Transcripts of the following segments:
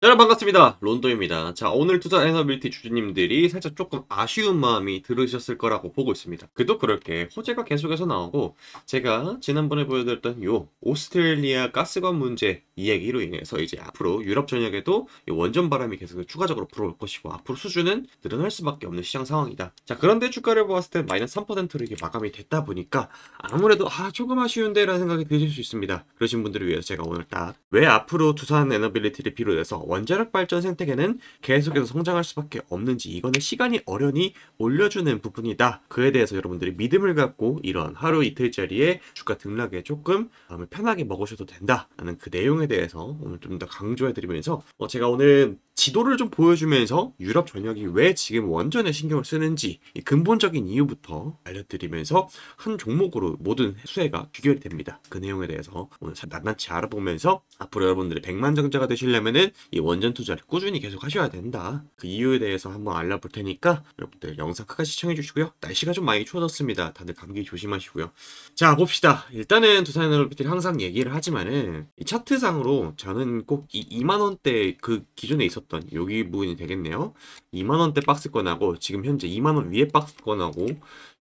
여러분 반갑습니다. 론도입니다. 자, 오늘 투자 애너빌티 주주님들이 살짝 조금 아쉬운 마음이 들으셨을 거라고 보고 있습니다. 그도 그렇게 호재가 계속해서 나오고 제가 지난번에 보여드렸던 요 오스트레일리아 가스관 문제 이야기로 인해서 이제 앞으로 유럽 전역에도 원전 바람이 계속 추가적으로 불어올 것이고 앞으로 수준은 늘어날 수밖에 없는 시장 상황이다. 자, 그런데 주가를 보았을 때 마이너스 3%로 이게 마감이 됐다 보니까 아무래도 아, 조금 아쉬운데 라는 생각이 드실 수 있습니다. 그러신 분들을 위해서 제가 오늘 딱 왜 앞으로 투자한 애너빌리티를 비롯해서 원자력 발전 생태계는 계속해서 성장할 수밖에 없는지 이거는 시간이 어련히 올려주는 부분이다. 그에 대해서 여러분들이 믿음을 갖고 이런 하루 이틀짜리의 주가 등락에 조금 마음을 편하게 먹으셔도 된다라는 그 내용에 대해서 오늘 좀 더 강조해드리면서 어 제가 오늘 지도를 좀 보여주면서 유럽 전역이 왜 지금 원전에 신경을 쓰는지 근본적인 이유부터 알려드리면서 한 종목으로 모든 수혜가 귀결이 됩니다. 그 내용에 대해서 오늘 낱낱이 알아보면서 앞으로 여러분들이 백만정자가 되시려면은 이이 원전 투자를 꾸준히 계속 하셔야 된다. 그 이유에 대해서 한번 알아볼 테니까 여러분들 영상 끝까지 시청해 주시고요. 날씨가 좀 많이 추워졌습니다. 다들 감기 조심하시고요. 자 봅시다. 일단은 두산에너비티 항상 얘기를 하지만은 이 차트상으로 저는 꼭 이 2만 원대 그 기존에 있었던 여기 부분이 되겠네요. 2만 원대 박스권하고 지금 현재 2만 원 위에 박스권하고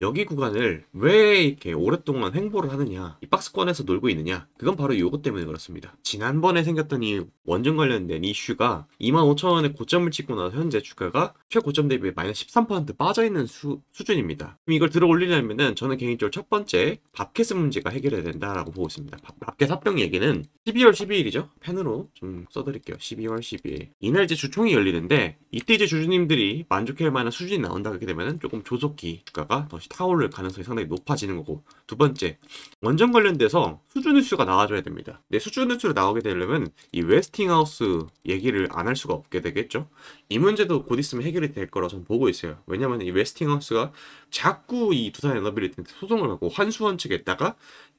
여기 구간을 왜 이렇게 오랫동안 횡보를 하느냐 이 박스권에서 놀고 있느냐 그건 바로 이것 때문에 그렇습니다 지난번에 생겼던 이 원전 관련된 이슈가 2 5 0 0 0원에 고점을 찍고 나서 현재 주가가 최고점 대비 마이너스 13% 빠져있는 수, 수준입니다 그럼 이걸 들어 올리려면은 저는 개인적으로 첫 번째 밥캐스 문제가 해결해야 된다라고 보고 있습니다 밥, 밥캐 합병 얘기는 12월 12일이죠 펜으로 좀 써드릴게요 12월 12일 이날 이제 주총이 열리는데 이때 이제 주주님들이 만족할 만한 수준이 나온다 그렇게 되면 조금 조속히 주가가 더 다시 타올를 가능성이 상당히 높아지는 거고 두 번째 원전 관련돼서 수준 뉴스가 나와줘야 됩니다. 네, 수준 뉴스로 나오게 되려면 이 웨스팅하우스 얘기를 안 할 수가 없게 되겠죠. 이 문제도 곧 있으면 해결이 될 거라 저는 보고 있어요. 왜냐면이 웨스팅하우스가 자꾸 이 두산 에너빌리티한테 소송을 하고 환수원 측에다가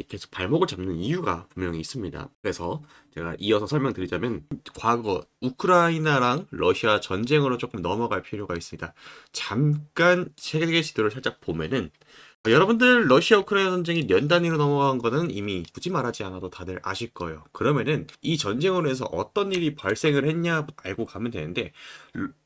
계속 발목을 잡는 이유가 분명히 있습니다. 그래서 제가 이어서 설명드리자면 과거 우크라이나랑 러시아 전쟁으로 조금 넘어갈 필요가 있습니다. 잠깐 세계 지도를 살짝 보면은 어, 여러분들 러시아 우크라이나 전쟁이 년 단위로 넘어간 거는 이미 굳이 말하지 않아도 다들 아실 거예요. 그러면은 이 전쟁으로 해서 어떤 일이 발생을 했냐 알고 가면 되는데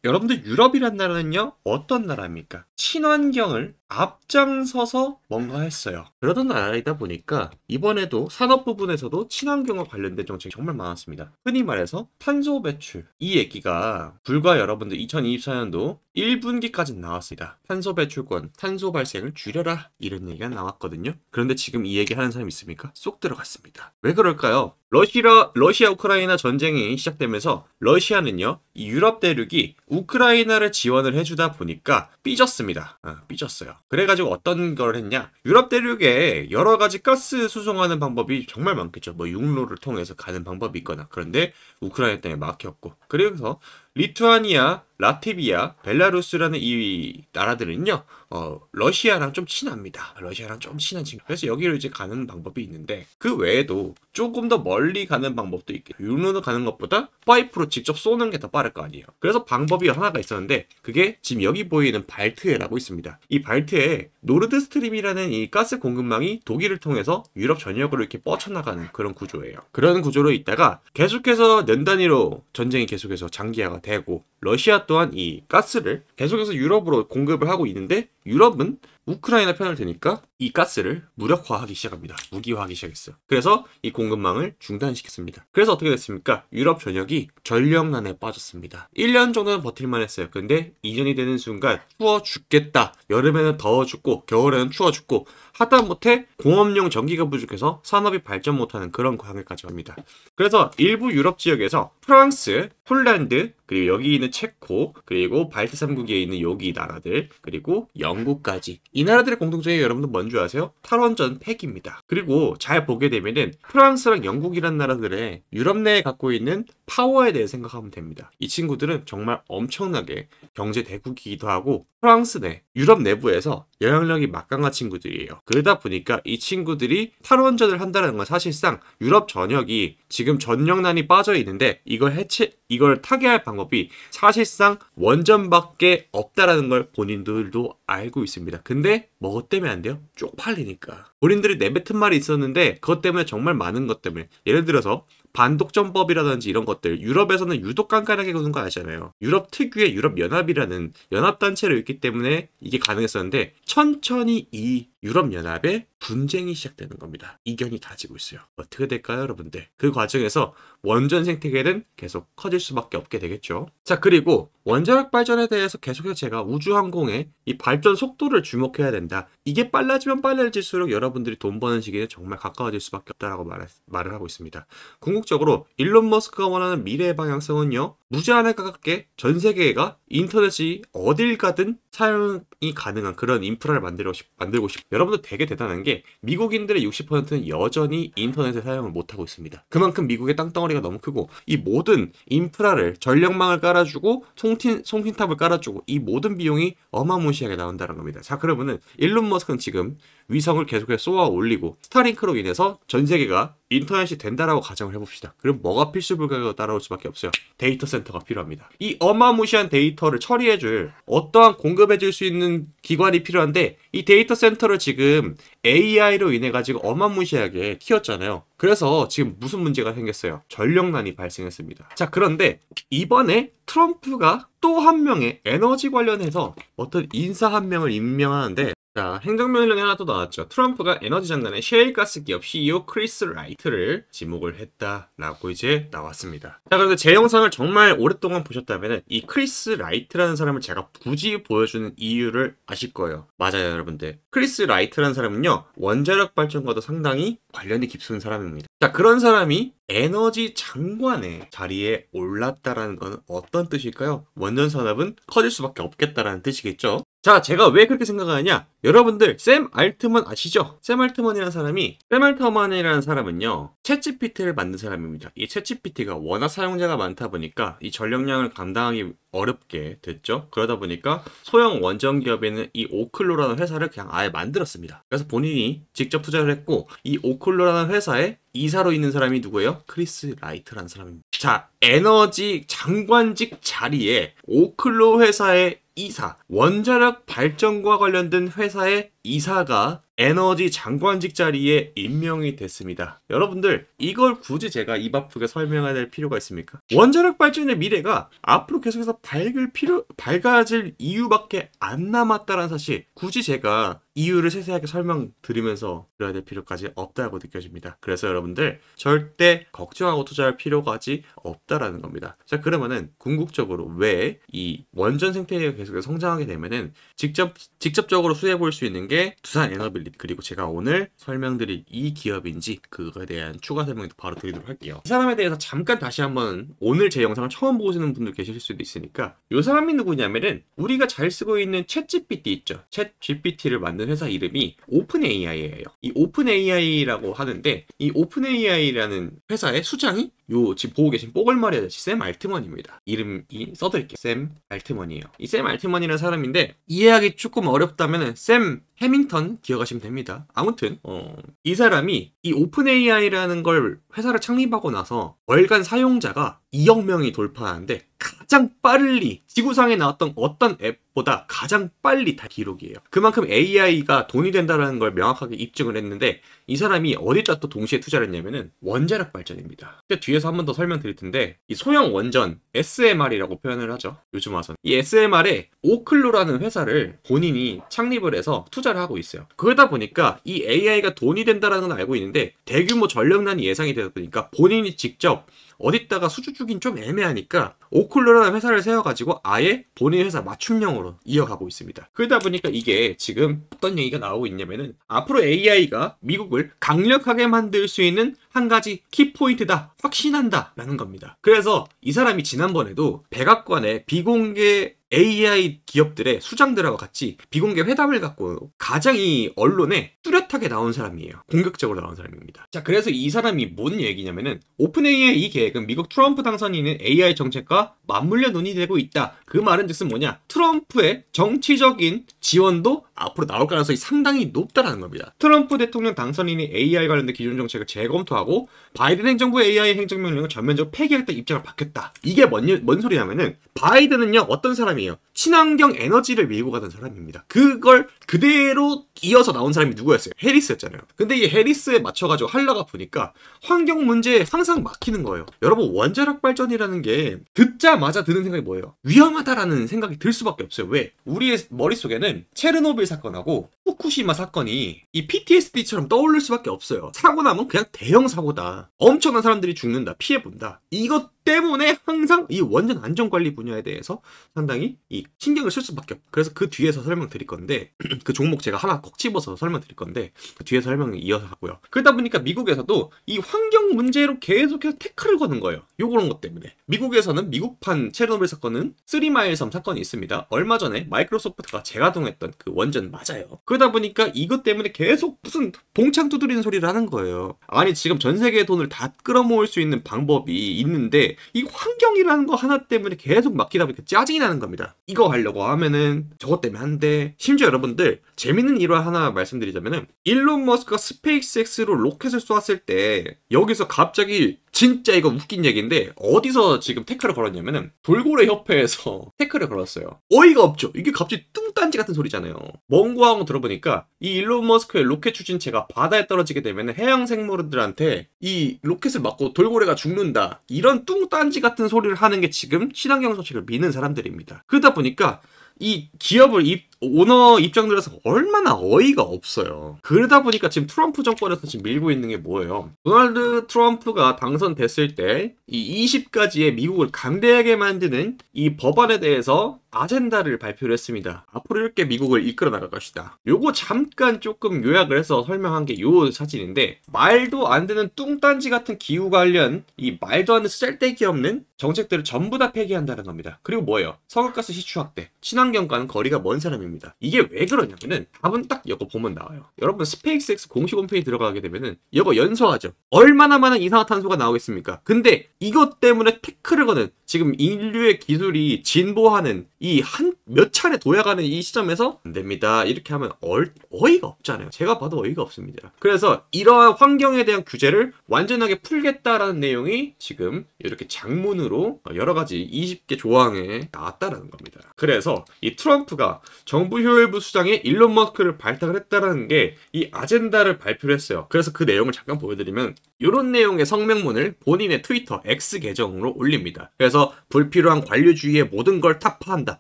여러분들 유럽이란 나라는요 어떤 나라입니까? 친환경을 앞장서서 뭔가 했어요. 그러던 나라이다 보니까 이번에도 산업 부분에서도 친환경과 관련된 정책이 정말 많았습니다. 흔히 말해서 탄소 배출 이 얘기가 불과 여러분들 2024년도 1분기까지 나왔습니다. 탄소 배출권, 탄소 발생을 줄여라 이런 얘기가 나왔거든요. 그런데 지금 이 얘기 하는 사람 있습니까? 쏙 들어갔습니다. 왜 그럴까요? 러시아, 러시아 우크라이나 전쟁이 시작되면서 러시아는요, 이 유럽 대륙이 우크라이나를 지원을 해주다 보니까 삐졌습니다. 아, 삐졌어요. 그래가지고 어떤 걸 했냐? 유럽 대륙에 여러 가지 가스 수송하는 방법이 정말 많겠죠. 뭐 육로를 통해서 가는 방법이 있거나. 그런데 우크라이나 때문에 막혔고. 그래서 리투아니아, 라티비아, 벨라루스라는 이 나라들은요, 어, 러시아랑 좀 친합니다. 러시아랑 좀 친한 친구. 그래서 여기로 이제 가는 방법이 있는데, 그 외에도 조금 더 멀, 멀리 가는 방법도 있겠죠 육로로 가는 것보다 파이프로 직접 쏘는 게 더 빠를 거 아니에요. 그래서 방법이 하나가 있었는데 그게 지금 여기 보이는 발트해라고 있습니다. 이 발트해 노르드 스트림이라는 이 가스 공급망이 독일을 통해서 유럽 전역으로 이렇게 뻗쳐나가는 그런 구조예요. 그런 구조로 있다가 계속해서 년 단위로 전쟁이 계속해서 장기화가 되고 러시아 또한 이 가스를 계속해서 유럽으로 공급을 하고 있는데 유럽은 우크라이나 편을 대니까 이 가스를 무력화하기 시작합니다. 무기화하기 시작했어요. 그래서 이 공급망을 중단시켰습니다. 그래서 어떻게 됐습니까? 유럽 전역이 전력난에 빠졌습니다. 1년 정도는 버틸만 했어요. 근데 2년이 되는 순간 추워 죽겠다. 여름에는 더워 죽고 겨울에는 추워 죽고 하다못해 공업용 전기가 부족해서 산업이 발전 못하는 그런 광역까지 갑니다 그래서 일부 유럽 지역에서 프랑스, 폴란드, 그리고 여기 있는 체코, 그리고 발트 3국에 있는 여기 나라들, 그리고 영국까지. 이 나라들의 공동점이 여러분들 뭔줄 아세요? 탈원전 팩입니다. 그리고 잘 보게 되면은 프랑스랑 영국이란 나라들의 유럽 내에 갖고 있는 파워에 대해 생각하면 됩니다. 이 친구들은 정말 엄청나게 경제 대국이기도 하고 프랑스 내, 유럽 내부에서 영향력이 막강한 친구들이에요. 그러다 보니까 이 친구들이 탈원전을 한다는 건 사실상 유럽 전역이 지금 전력난이 빠져 있는데 이걸 해체 이걸 타개할 방법이 사실상 원전밖에 없다라는 걸 본인들도 알고 있습니다. 근데 뭐 때문에 안 돼요? 쪽팔리니까. 본인들이 내뱉은 말이 있었는데 그것 때문에 정말 많은 것 때문에 예를 들어서 반독점법이라든지 이런 것들 유럽에서는 유독 깐깐하게 구는 거 아시잖아요. 유럽 특유의 유럽 연합이라는 연합 단체를 있기 때문에 이게 가능했었는데 천천히 이 유럽연합의 분쟁이 시작되는 겁니다. 이견이 다지고 있어요. 어떻게 될까요, 여러분들? 그 과정에서 원전 생태계는 계속 커질 수밖에 없게 되겠죠. 자, 그리고 원자력 발전에 대해서 계속해서 제가 우주항공의 이 발전 속도를 주목해야 된다. 이게 빨라지면 빨라질수록 여러분들이 돈 버는 시기에 정말 가까워질 수밖에 없다라고 말, 말을 하고 있습니다. 궁극적으로 일론 머스크가 원하는 미래의 방향성은요. 무제한에 가깝게 전 세계가 인터넷이 어딜 가든 사용이 가능한 그런 인프라를 만들고, 싶, 만들고 싶 여러분들 되게 대단한 게 미국인들의 60%는 여전히 인터넷을 사용을 못하고 있습니다. 그만큼 미국의 땅덩어리가 너무 크고 이 모든 인프라를 전력망을 깔아주고 송틴, 송신탑을 깔아주고 이 모든 비용이 어마무시하게 나온다는 겁니다. 자 그러면은 일론 머스크는 지금 위성을 계속해서 쏘아 올리고 스타링크로 인해서 전 세계가 인터넷이 된다라고 가정을 해봅시다. 그럼 뭐가 필수 불가가 따라올 수밖에 없어요. 데이터 센터가 필요합니다. 이 어마무시한 데이터를 처리해줄 어떠한 공급해줄 수 있는 기관이 필요한데 이 데이터 센터를 지금 AI로 인해 가지고 어마무시하게 키웠잖아요. 그래서 지금 무슨 문제가 생겼어요? 전력난이 발생했습니다. 자 그런데 이번에 트럼프가 또 한 명의 에너지 관련해서 어떤 인사 한 명을 임명하는데 자, 행정명령이 하나 또 나왔죠. 트럼프가 에너지 장관의 셰일 가스 기업 CEO 크리스 라이트를 지목을 했다라고 이제 나왔습니다. 자, 그런데 제 영상을 정말 오랫동안 보셨다면 이 크리스 라이트라는 사람을 제가 굳이 보여주는 이유를 아실 거예요. 맞아요, 여러분들. 크리스 라이트라는 사람은요, 원자력 발전과도 상당히 관련이 깊은 사람입니다. 자, 그런 사람이 에너지 장관의 자리에 올랐다라는 건 어떤 뜻일까요? 원전 산업은 커질 수밖에 없겠다라는 뜻이겠죠. 자, 제가 왜 그렇게 생각하냐 여러분들 샘 알트먼 아시죠? 샘 알트먼이라는 사람이 샘 알트먼이라는 사람은요. 채 g 피티를 만든 사람입니다. 이 챗GPT가 워낙 사용자가 많다 보니까 이 전력량을 감당하기 어렵게 됐죠. 그러다 보니까 소형 원전 기업에는 이 오클로라는 회사를 그냥 아예 만들었습니다. 그래서 본인이 직접 투자를 했고 이 오클로라는 회사에 이사로 있는 사람이 누구예요? 크리스 라이트라는 사람입니다. 자, 에너지 장관직 자리에 오클로 회사에 이사, 원자력 발전과 관련된 회사의 이사가 에너지 장관직 자리에 임명이 됐습니다. 여러분들 이걸 굳이 제가 입 아프게 설명해야 될 필요가 있습니까? 원자력 발전의 미래가 앞으로 계속해서 밝을 필요, 밝아질 이유밖에 안 남았다는 사실 굳이 제가 이유를 세세하게 설명드리면서 들어야될 필요까지 없다고 느껴집니다. 그래서 여러분들 절대 걱정하고 투자할 필요가 아 없다라는 겁니다. 자 그러면은 궁극적으로 왜 이 원전 생태계가 계속해서 성장하게 되면은 직접 직접적으로 수혜 볼 수 있는 게 두산 에너빌리티 그리고 제가 오늘 설명드릴 이 기업인지 그거에 대한 추가 설명도 바로 드리도록 할게요. 이 사람에 대해서 잠깐 다시 한번 오늘 제 영상을 처음 보시는 분들 계실 수도 있으니까 이 사람이 누구냐면은 우리가 잘 쓰고 있는 챗GPT 있죠. 챗GPT를 만든 만든 회사 이름이 오픈 AI예요. 이 오픈 AI라고 하는데 이 오픈 AI라는 회사의 수장이 요 지금 보고 계신 뽀글머리 아저씨 샘 알트먼입니다. 이름이 써드릴게요. 샘 알트먼이에요. 이샘 알트먼이라는 사람인데 이해하기 조금 어렵다면 샘 해밍턴 기억하시면 됩니다. 아무튼 어, 이 사람이 이 오픈 AI라는 걸 회사를 창립하고 나서 월간 사용자가 2억 명이 돌파하는데 가장 빨리 지구상에 나왔던 어떤 앱보다 가장 빨리 다 기록이에요. 그만큼 AI가 돈이 된다는걸 명확하게 입증을 했는데 이 사람이 어디다 또 동시에 투자를 했냐면 원자력 발전입니다. 뒤에 뒤에서 한번 더 설명드릴 텐데 이 소형 원전 SMR이라고 표현을 하죠. 요즘 와서는이 SMR에 오클로라는 회사를 본인이 창립을 해서 투자를 하고 있어요. 그러다 보니까 이 AI가 돈이 된다는걸 알고 있는데 대규모 전력난이 예상이 되다 보니까 본인이 직접 어디다가 수주 주긴 좀 애매하니까 오클로라는 회사를 세워가지고 아예 본인 회사 맞춤형으로 이어가고 있습니다. 그러다 보니까 이게 지금 어떤 얘기가 나오고 있냐면은 앞으로 AI가 미국을 강력하게 만들 수 있는 한 가지 키포인트다 확신한다 라는 겁니다. 그래서 이 사람이 지난번에도 백악관에 비공개 AI 기업들의 수장들하고 같이 비공개 회담을 갖고 가장 이 언론에 뚜렷하게 나온 사람이에요. 공격적으로 나온 사람입니다. 자, 그래서 이 사람이 뭔 얘기냐면은 오픈 AI 이 계획은 미국 트럼프 당선인의 AI 정책과 맞물려 논의되고 있다. 그 말은 즉슨 뭐냐? 트럼프의 정치적인 지원도 앞으로 나올 가능성이 상당히 높다라는 겁니다. 트럼프 대통령 당선인이 AI 관련된 기존 정책을 재검토하고 바이든 행정부의 AI 행정명령을 전면적으로 폐기하겠다 입장을 밝혔다. 이게 뭔, 뭔 소리냐면은 바이든은요 어떤 사람이에요? 친환경 에너지를 밀고 가던 사람입니다. 그걸 그대로 이어서 나온 사람이 누구였어요? 해리스였잖아요. 근데 이 해리스에 맞춰가지고 하려고 보니까 환경 문제에 항상 막히는 거예요. 여러분 원자력 발전이라는 게 듣자 보자마자 드는 생각이 뭐예요? 위험하다라는 생각이 들 수밖에 없어요. 왜? 우리의 머릿속에는 체르노빌 사건하고 후쿠시마 사건이 이 PTSD처럼 떠올릴 수밖에 없어요. 사고 나면 그냥 대형 사고다. 엄청난 사람들이 죽는다. 피해본다. 이것 때문에 항상 이 원전 안전관리 분야에 대해서 상당히 이 신경을 쓸 수밖에 없. 그래서 그 뒤에서 설명드릴 건데 그 종목 제가 하나 콕 집어서 설명드릴 건데 그 뒤에 서 설명 을 이어서 하고요. 그러다 보니까 미국에서도 이 환경 문제로 계속해서 태클을 거는 거예요. 요런 것 때문에 미국에서는 미국판 체르노빌 사건은 3마일섬 사건이 있습니다. 얼마 전에 마이크로소프트가 재가동했던 그 원전 맞아요. 그러다 보니까 이것 때문에 계속 무슨 봉창 두드리는 소리를 하는 거예요. 아니 지금 전 세계의 돈을 다 끌어모을 수 있는 방법이 있는데 이 환경이라는 거 하나 때문에 계속 막히다 보니까 짜증이 나는 겁니다. 이거 하려고 하면은 저것 때문에 한데 심지어 여러분들 재밌는 일화 하나 말씀드리자면은 일론 머스크가 스페이스X로 로켓을 쏘았을 때 여기서 갑자기 진짜 이거 웃긴 얘기인데 어디서 지금 태클을 걸었냐면은 돌고래 협회에서 태클을 걸었어요. 어이가 없죠. 이게 갑자기 뚱딴지 같은 소리잖아요. 멍구하고 들어보니까 이 일론 머스크의 로켓 추진체가 바다에 떨어지게 되면 해양 생물들한테 이 로켓을 맞고 돌고래가 죽는다. 이런 뚱딴지 같은 소리를 하는 게 지금 친환경 소식을 믿는 사람들입니다. 그러다 보니까 이 기업을 입 오너 입장들에서 얼마나 어이가 없어요. 그러다 보니까 지금 트럼프 정권에서 지금 밀고 있는 게 뭐예요? 도널드 트럼프가 당선됐을 때 이 20가지의 미국을 강대하게 만드는 이 법안에 대해서 아젠다를 발표를 했습니다. 앞으로 이렇게 미국을 이끌어 나갈 것이다. 요거 잠깐 조금 요약을 해서 설명한 게 요 사진인데 말도 안 되는 뚱딴지 같은 기후 관련 이 말도 안 되는 쓸데기 없는 정책들을 전부 다 폐기한다는 겁니다. 그리고 뭐예요? 석유가스 시추 확대, 친환경과는 거리가 먼 사람입니다. 내용입니다. 이게 왜 그러냐면은 답은 딱 이거 보면 나와요. 여러분 스페이스X 공식 홈페이지 들어가게 되면은 이거 연소하죠. 얼마나 많은 이산화탄소가 나오겠습니까? 근데 이것 때문에 태클을 거는 지금 인류의 기술이 진보하는 이 한 몇 차례 도약하는 이 시점에서 안 됩니다. 이렇게 하면 얼, 어이가 없잖아요. 제가 봐도 어이가 없습니다. 그래서 이러한 환경에 대한 규제를 완전하게 풀겠다라는 내용이 지금 이렇게 장문으로 여러 가지 20개 조항에 나왔다라는 겁니다. 그래서 이 트럼프가 정 정부 효율부 수장이 일론 머스크를 발탁을 했다라는 게 이 아젠다를 발표를 했어요. 그래서 그 내용을 잠깐 보여드리면 이런 내용의 성명문을 본인의 트위터 X 계정으로 올립니다. 그래서 불필요한 관료주의의 모든 걸 타파한다.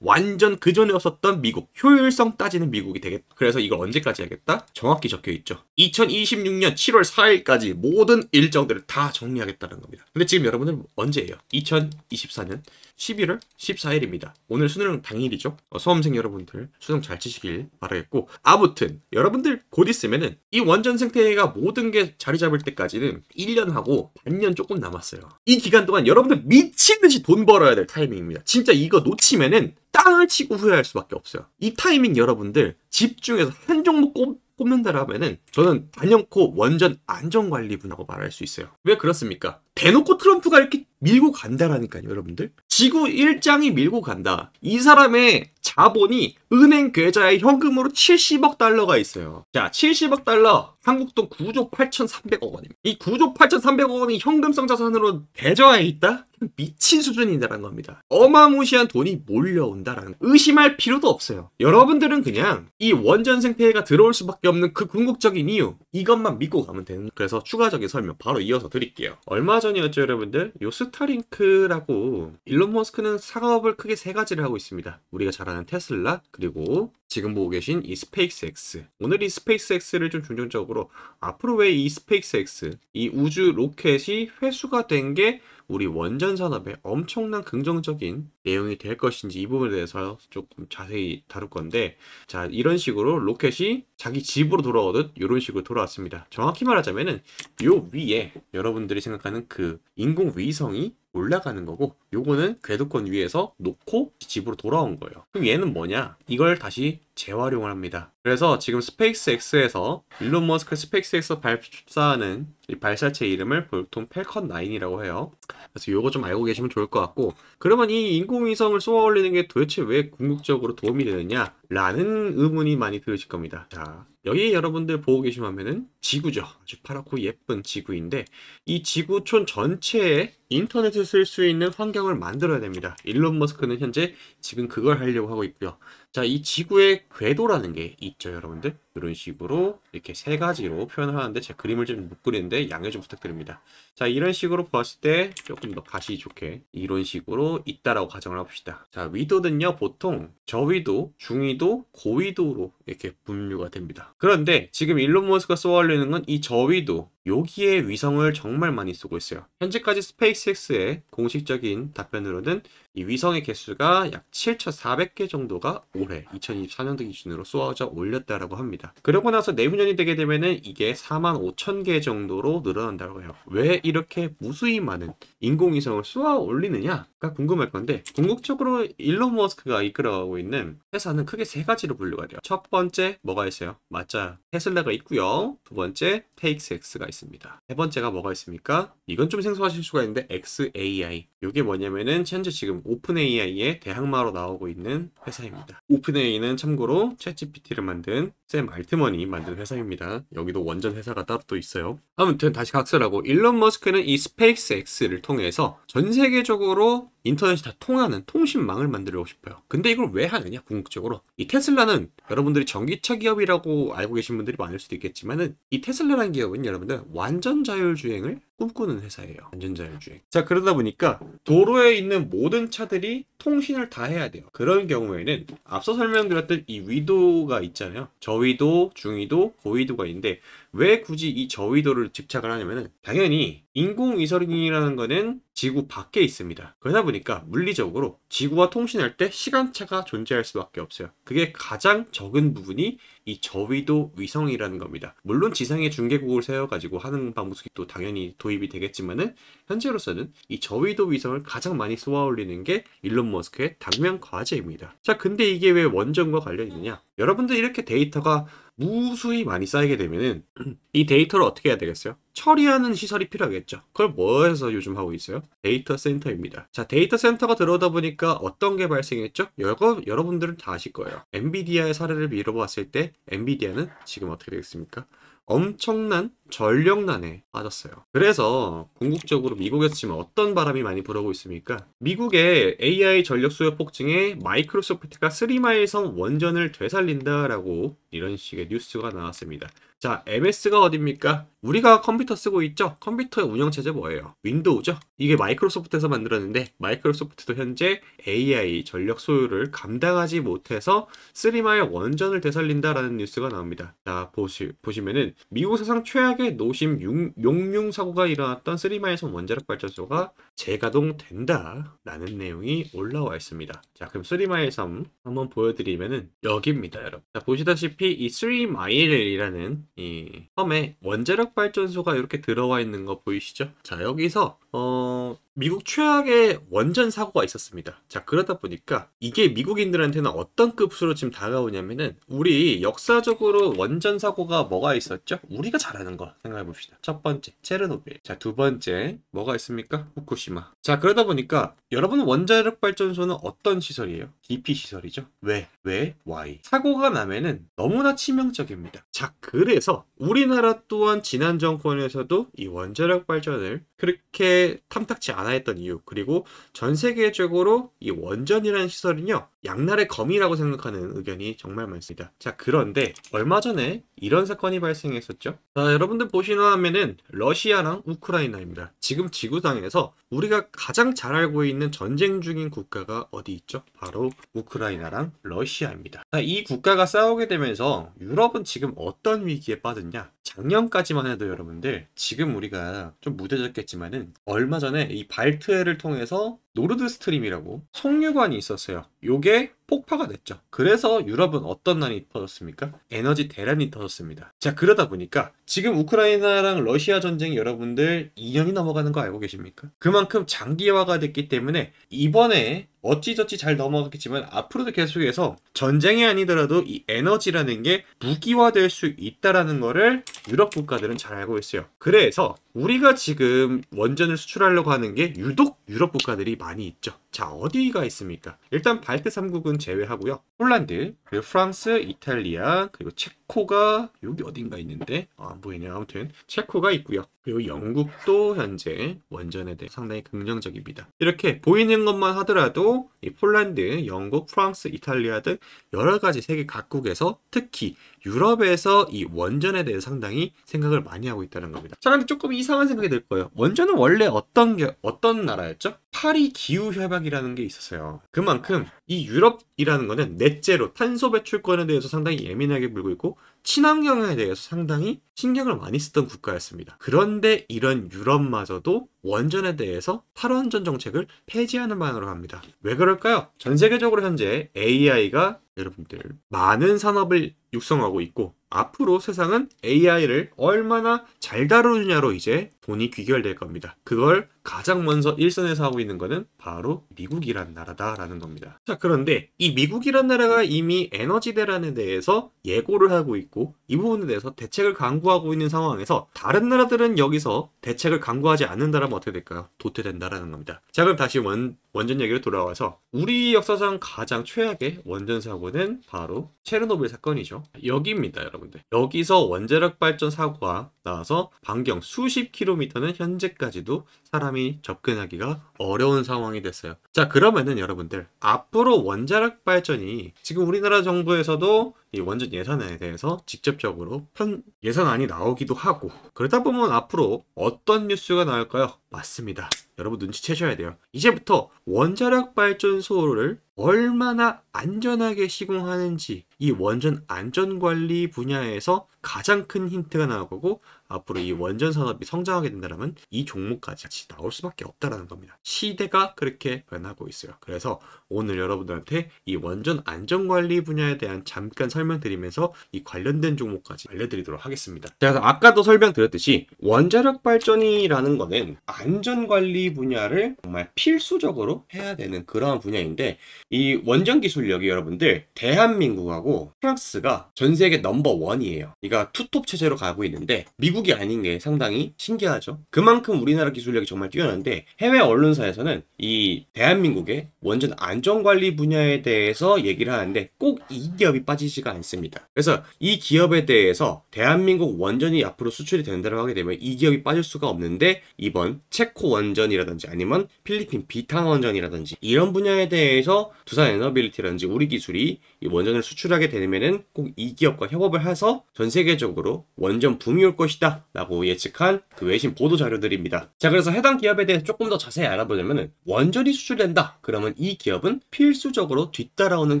완전 그전에 없었던 미국. 효율성 따지는 미국이 되겠다. 그래서 이걸 언제까지 하겠다? 정확히 적혀있죠. 2026년 7월 4일까지 모든 일정들을 다 정리하겠다는 겁니다. 근데 지금 여러분들 언제예요? 2024년 11월 14일입니다. 오늘 수능 당일이죠. 어, 수험생 여러분들 수능 잘 치시길 바라겠고 아무튼 여러분들 곧 있으면은 이 원전 생태계가 모든 게 자리 잡을 때까지는 1년하고 반년 조금 남았어요. 이 기간 동안 여러분들 미친 듯이 돈 벌어야 될 타이밍입니다. 진짜 이거 놓치면은 땅을 치고 후회할 수밖에 없어요. 이 타이밍 여러분들 집중해서 한 종목 꼽 꼽는다라면은 저는 단연코 원전 안전관리 분야라고 말할 수 있어요. 왜 그렇습니까? 대놓고 트럼프가 이렇게 밀고 간다라니까요, 여러분들. 지구 1장이 밀고 간다. 이 사람의 자본이 은행 계좌에 현금으로 70억 달러가 있어요. 자, 70억 달러. 한국 돈 9조 8,300억 원입니다. 이 9조 8,300억 원이 현금성 자산으로 대저하에 있다? 미친 수준이다라는 겁니다. 어마무시한 돈이 몰려온다라는 의심할 필요도 없어요. 여러분들은 그냥 이 원전생 태계가 들어올 수밖에 없는 그 궁극적인 이유 이것만 믿고 가면 되는 그래서 추가적인 설명 바로 이어서 드릴게요. 얼마 전이었죠 여러분들? 요 스타링크라고 일론 머스크는 사업을 크게 세 가지를 하고 있습니다. 우리가 잘 아는 테슬라 그리고 지금 보고 계신 이 스페이스X 오늘 이 스페이스X를 좀 중점적으로 앞으로 왜 이 스페이스X 이 우주 로켓이 회수가 된게 우리 원전 산업에 엄청난 긍정적인 내용이 될 것인지 이 부분에 대해서 조금 자세히 다룰 건데 자 이런 식으로 로켓이 자기 집으로 돌아오듯 이런 식으로 돌아왔습니다 정확히 말하자면은 요 위에 여러분들이 생각하는 그 인공위성이 올라가는 거고 요거는 궤도권 위에서 놓고 집으로 돌아온 거예요 그럼 얘는 뭐냐 이걸 다시 재활용을 합니다 그래서 지금 스페이스X에서 일론 머스크 스페이스 x 발사하는 발사체 이름을 보통 펠컨9이라고 해요 그래서 요거 좀 알고 계시면 좋을 것 같고 그러면 이 인공위성을 쏘아 올리는 게 도대체 왜 궁극적으로 도움이 되느냐 라는 의문이 많이 들으실 겁니다 자 여기 여러분들 보고 계시면 면은 지구죠 아주 파랗고 예쁜 지구인데 이 지구촌 전체에 인터넷을 쓸 수 있는 환경을 만들어야 됩니다. 일론 머스크는 현재 지금 그걸 하려고 하고 있고요. 자, 이 지구의 궤도라는 게 있죠, 여러분들. 이런 식으로 이렇게 세 가지로 표현을 하는데 제가 그림을 좀 못 그리는데 양해 좀 부탁드립니다. 자 이런 식으로 보았을 때 조금 더 가시 좋게 이런 식으로 있다라고 가정을 합시다자 위도는요 보통 저위도, 중위도, 고위도로 이렇게 분류가 됩니다. 그런데 지금 일론 머스크가 쏘아올리는 건 이 저위도 여기에 위성을 정말 많이 쓰고 있어요. 현재까지 스페이스X의 공식적인 답변으로는 이 위성의 개수가 약 7,400개 정도가 올해 2024년도 기준으로 쏘아져 올렸다라고 합니다. 있니다 그러고 나서 내후년이 되게 되면은 이게 4만 5천 개 정도로 늘어난다고 해요. 왜 이렇게 무수히 많은 인공위성을 쏘아 올리느냐가 궁금할 건데 궁극적으로 일론 머스크가 이끌어가고 있는 회사는 크게 세 가지로 분류가 돼요. 첫 번째 뭐가 있어요? 맞아 테슬라가 있고요. 두 번째 테익스X가 있습니다. 세 번째가 뭐가 있습니까? 이건 좀 생소하실 수가 있는데 XAI 이게 뭐냐면은 현재 지금 오픈 AI의 대항마로 나오고 있는 회사입니다. 오픈 AI는 참고로 챗GPT를 만든 샘 만드 알트머니 만든 회사입니다. 여기도 원전 회사가 따로 또 있어요. 아무튼 다시 각설하고 일론 머스크는 이 스페이스X를 통해서 전 세계적으로 인터넷이 다 통하는 통신망을 만들고 싶어요. 근데 이걸 왜 하느냐 궁극적으로 이 테슬라는 여러분들이 전기차 기업이라고 알고 계신 분들이 많을 수도 있겠지만은 이 테슬라라는 기업은 여러분들 완전 자율주행을 꿈꾸는 회사예요. 안전자율주행. 자, 그러다 보니까 도로에 있는 모든 차들이 통신을 다 해야 돼요. 그런 경우에는 앞서 설명드렸던 이 위도가 있잖아요. 저위도, 중위도, 고위도가 있는데 왜 굳이 이 저위도를 집착을 하냐면 당연히 인공위성이라는 거는 지구 밖에 있습니다. 그러다 보니까 물리적으로 지구와 통신할 때 시간차가 존재할 수밖에 없어요. 그게 가장 적은 부분이 이 저위도 위성이라는 겁니다. 물론 지상에 중계국을 세워가지고 하는 방법이 또 당연히 도입이 되겠지만은 현재로서는 이 저위도 위성을 가장 많이 쏘아올리는 게 일론 머스크의 당면 과제입니다. 자, 근데 이게 왜 원전과 관련 이 있느냐? 여러분들 이렇게 데이터가 무수히 많이 쌓이게 되면은 이 데이터를 어떻게 해야 되겠어요? 처리하는 시설이 필요하겠죠. 그걸 뭐해서 요즘 하고 있어요? 데이터 센터입니다. 자, 데이터 센터가 들어오다 보니까 어떤 게 발생했죠? 여러, 여러분들은 다 아실 거예요. 엔비디아의 사례를 미뤄봤을 때 엔비디아는 지금 어떻게 되겠습니까? 엄청난 전력난에 빠졌어요. 그래서 궁극적으로 미국에서 지금 어떤 바람이 많이 불어오고 있습니까? 미국의 AI 전력 수요 폭증에 마이크로소프트가 3마일선 원전을 되살린다라고 이런 식의 뉴스가 나왔습니다. 자, MS가 어딥니까? 우리가 컴퓨터 쓰고 있죠? 컴퓨터의 운영체제 뭐예요? 윈도우죠? 이게 마이크로소프트에서 만들었는데 마이크로소프트도 현재 AI 전력 소요를 감당하지 못해서 쓰리마의 원전을 되살린다라는 뉴스가 나옵니다. 자, 보시, 보시면은 미국 사상 최악의 노심 용, 용융 사고가 일어났던 쓰리마에선 원자력 발전소가 재가동된다라는 내용이 올라와 있습니다. 자, 그럼 쓰리마의 섬 한번 보여드리면은 여기입니다, 여러분. 자, 보시다시피 이 쓰리마일이라는 이 예. 펌에 원자력 발전소가 이렇게 들어와 있는 거 보이시죠? 자 여기서 어, 미국 최악의 원전 사고가 있었습니다. 자, 그러다 보니까 이게 미국인들한테는 어떤 급수로 지금 다가오냐면은 우리 역사적으로 원전 사고가 뭐가 있었죠? 우리가 잘하는 거 생각해 봅시다. 첫 번째, 체르노빌. 자, 두 번째, 뭐가 있습니까? 후쿠시마. 자, 그러다 보니까 여러분 원자력 발전소는 어떤 시설이에요? DP 시설이죠. 왜? 왜? Why? 사고가 나면은 너무나 치명적입니다. 자, 그래서 우리나라 또한 지난 정권에서도 이 원자력 발전을 그렇게 탐탁치 않아 했던 이유 그리고 전 세계적으로 이 원전이라는 시설은요 양날의 검이라고 생각하는 의견이 정말 많습니다 자 그런데 얼마 전에 이런 사건이 발생했었죠 자 여러분들 보시는 화면은 러시아랑 우크라이나입니다 지금 지구상에서 우리가 가장 잘 알고 있는 전쟁 중인 국가가 어디 있죠 바로 우크라이나랑 러시아입니다 자, 이 국가가 싸우게 되면서 유럽은 지금 어떤 위기에 빠졌냐 작년까지만 해도 여러분들 지금 우리가 좀 무뎌졌겠지만은 얼마 전에 이발트웨어를 통해서 노르드 스트림이라고 송유관이 있었어요. 요게 폭파가 됐죠. 그래서 유럽은 어떤 난이 터졌습니까? 에너지 대란이 터졌습니다. 자, 그러다 보니까 지금 우크라이나랑 러시아 전쟁 여러분들 2년이 넘어가는 거 알고 계십니까? 그만큼 장기화가 됐기 때문에 이번에 어찌저찌 잘 넘어갔겠지만 앞으로도 계속해서 전쟁이 아니더라도 이 에너지라는 게 무기화될 수 있다라는 거를 유럽 국가들은 잘 알고 있어요. 그래서 우리가 지금 원전을 수출하려고 하는 게 유독 유럽 국가들이 많 많이 있죠. 자, 어디가 있습니까? 일단 발트 3국은 제외하고요. 폴란드, 그리고 프랑스, 이탈리아, 그리고 체코가 여기 어딘가 있는데 아, 안 보이네요. 아무튼 체코가 있고요. 그리고 영국도 현재 원전에 대해 상당히 긍정적입니다. 이렇게 보이는 것만 하더라도 폴란드, 영국, 프랑스, 이탈리아 등 여러 가지 세계 각국에서 특히 유럽에서 이 원전에 대해 상당히 생각을 많이 하고 있다는 겁니다. 자, 근데 조금 이상한 생각이 들 거예요. 원전은 원래 어떤 게 어떤 나라였죠? 파리 기후 협약이라는 게 있었어요. 그만큼 이 유럽이라는 거는 넷째로 탄소 배출권에 대해서 상당히 예민하게 불고 있고 친환경에 대해서 상당히 신경을 많이 쓰던 국가였습니다. 그런데 이런 유럽마저도 원전에 대해서 탈원전 정책을 폐지하는 방향으로 갑니다. 왜 그럴까요? 전 세계적으로 현재 AI가 여러분들 많은 산업을 육성하고 있고 앞으로 세상은 AI를 얼마나 잘 다루느냐로 이제 돈이 귀결될 겁니다. 그걸 가장 먼저 일선에서 하고 있는 것은 바로 미국이란 나라다라는 겁니다. 자, 그런데 이 미국이란 나라가 이미 에너지 대란에 대해서 예고를 하고 있고 이 부분에 대해서 대책을 강구하고 있는 상황에서 다른 나라들은 여기서 대책을 강구하지 않는다라 하면 뭐 어떻게 될까요? 도태된다라는 겁니다. 자 그럼 다시 원, 원전 얘기로 돌아와서 우리 역사상 가장 최악의 원전 사고는 바로 체르노빌 사건이죠. 여기입니다 여러분들. 여기서 원자력 발전 사고가 나와서 반경 수십 킬로미터는 현재까지도 사람이 접근하기가 어려운 상황이 됐어요. 자 그러면은 여러분들 앞으로 원자력 발전이 지금 우리나라 정부에서도 이 원전 예산에 대해서 직접적으로 편 예산안이 나오기도 하고 그러다 보면 앞으로 어떤 뉴스가 나올까요? 맞습니다. 여러분 눈치채셔야 돼요. 이제부터 원자력 발전소를 얼마나 안전하게 시공하는지 이 원전 안전 관리 분야에서 가장 큰 힌트가 나오고 앞으로 이 원전 산업이 성장하게 된다면 이 종목까지 같이 나올 수밖에 없다는 겁니다. 시대가 그렇게 변하고 있어요. 그래서 오늘 여러분들한테 이 원전 안전 관리 분야에 대한 잠깐 설명드리면서 이 관련된 종목까지 알려드리도록 하겠습니다. 제가 아까도 설명드렸듯이 원자력 발전이라는 거는 안전관리 분야를 정말 필수적으로 해야 되는 그러한 분야인데 이 원전 기술력이 여러분들 대한민국하고 프랑스가 전 세계 넘버 원이에요. 이가 투톱 체제로 가고 있는데 미국이 아닌 게 상당히 신기하죠. 그만큼 우리나라 기술력이 정말 뛰어난데 해외 언론사에서는 이 대한민국의 원전 안전관리 분야에 대해서 얘기를 하는데 꼭 이 기업이 빠지지가 않습니다. 그래서 이 기업에 대해서 대한민국 원전이 앞으로 수출이 된다고 하게 되면 이 기업이 빠질 수가 없는데 이번 체코 원전이라든지 아니면 필리핀 비탕 원전이라든지 이런 분야에 대해서 두산 에너빌리티라든지 우리 기술이 이 원전을 수출하게 되면은 꼭 이 기업과 협업을 해서 전 세계적으로 원전 붐이 올 것이다 라고 예측한 그 외신 보도 자료들입니다. 자 그래서 해당 기업에 대해 조금 더 자세히 알아보려면은 원전이 수출된다 그러면 이 기업은 필수적으로 뒤따라오는